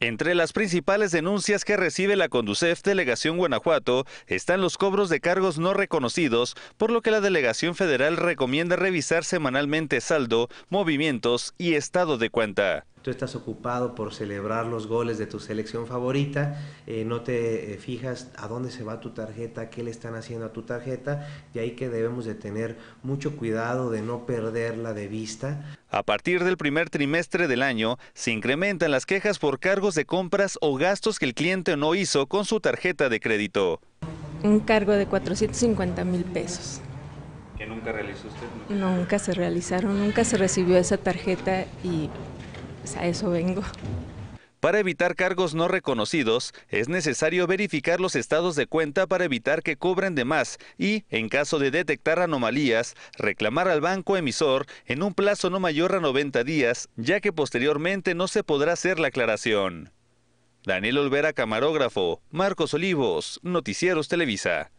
Entre las principales denuncias que recibe la Conducef Delegación Guanajuato están los cobros de cargos no reconocidos, por lo que la Delegación Federal recomienda revisar semanalmente saldo, movimientos y estado de cuenta tú estás ocupado por celebrar los goles de tu selección favorita, eh, no te eh, fijas a dónde se va tu tarjeta, qué le están haciendo a tu tarjeta, y ahí que debemos de tener mucho cuidado de no perderla de vista. A partir del primer trimestre del año, se incrementan las quejas por cargos de compras o gastos que el cliente no hizo con su tarjeta de crédito. Un cargo de 450 mil pesos. ¿Que nunca realizó usted? nunca se realizaron, nunca se recibió esa tarjeta y pues a eso vengo. Para evitar cargos no reconocidos, es necesario verificar los estados de cuenta para evitar que cobren de más y, en caso de detectar anomalías, reclamar al banco emisor en un plazo no mayor a 90 días, ya que posteriormente no se podrá hacer la aclaración. Daniel Olvera, camarógrafo. Marcos Olivos, Noticieros Televisa.